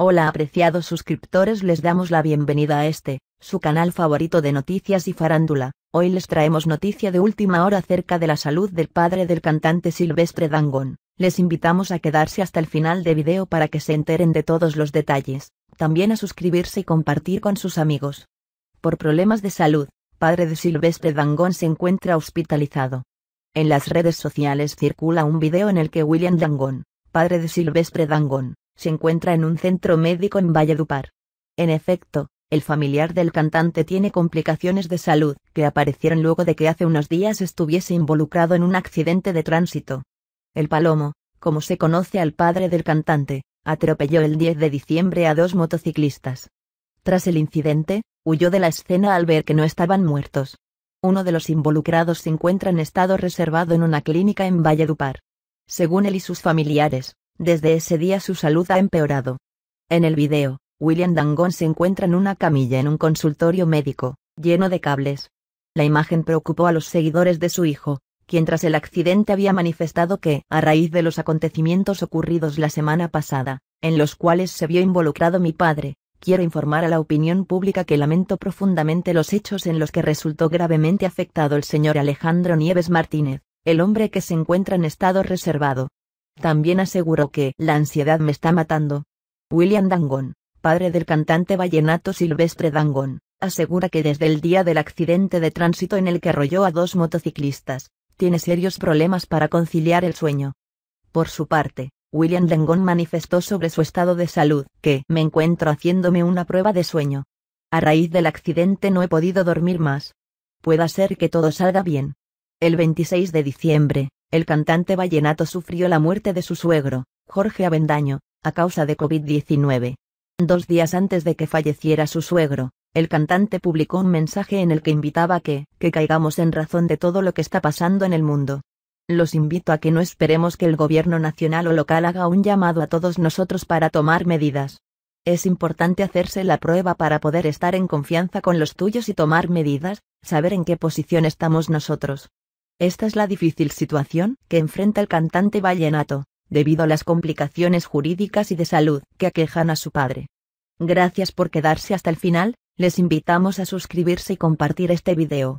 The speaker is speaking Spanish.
Hola apreciados suscriptores les damos la bienvenida a este, su canal favorito de noticias y farándula, hoy les traemos noticia de última hora acerca de la salud del padre del cantante Silvestre Dangón, les invitamos a quedarse hasta el final de video para que se enteren de todos los detalles, también a suscribirse y compartir con sus amigos. Por problemas de salud, padre de Silvestre Dangón se encuentra hospitalizado. En las redes sociales circula un video en el que William Dangón, padre de Silvestre Dangón, se encuentra en un centro médico en Valledupar. En efecto, el familiar del cantante tiene complicaciones de salud, que aparecieron luego de que hace unos días estuviese involucrado en un accidente de tránsito. El Palomo, como se conoce al padre del cantante, atropelló el 10 de diciembre a dos motociclistas. Tras el incidente, huyó de la escena al ver que no estaban muertos. Uno de los involucrados se encuentra en estado reservado en una clínica en Valledupar. Según él y sus familiares, desde ese día su salud ha empeorado. En el video, William Dangon se encuentra en una camilla en un consultorio médico, lleno de cables. La imagen preocupó a los seguidores de su hijo, quien tras el accidente había manifestado que, a raíz de los acontecimientos ocurridos la semana pasada, en los cuales se vio involucrado mi padre, quiero informar a la opinión pública que lamento profundamente los hechos en los que resultó gravemente afectado el señor Alejandro Nieves Martínez, el hombre que se encuentra en estado reservado, también aseguró que la ansiedad me está matando. William Dangon, padre del cantante vallenato Silvestre Dangon, asegura que desde el día del accidente de tránsito en el que arrolló a dos motociclistas, tiene serios problemas para conciliar el sueño. Por su parte, William Dangon manifestó sobre su estado de salud que me encuentro haciéndome una prueba de sueño. A raíz del accidente no he podido dormir más. Pueda ser que todo salga bien. El 26 de diciembre, el cantante vallenato sufrió la muerte de su suegro, Jorge Avendaño, a causa de COVID-19. Dos días antes de que falleciera su suegro, el cantante publicó un mensaje en el que invitaba a que, que caigamos en razón de todo lo que está pasando en el mundo. Los invito a que no esperemos que el gobierno nacional o local haga un llamado a todos nosotros para tomar medidas. Es importante hacerse la prueba para poder estar en confianza con los tuyos y tomar medidas, saber en qué posición estamos nosotros. Esta es la difícil situación que enfrenta el cantante vallenato, debido a las complicaciones jurídicas y de salud que aquejan a su padre. Gracias por quedarse hasta el final, les invitamos a suscribirse y compartir este video.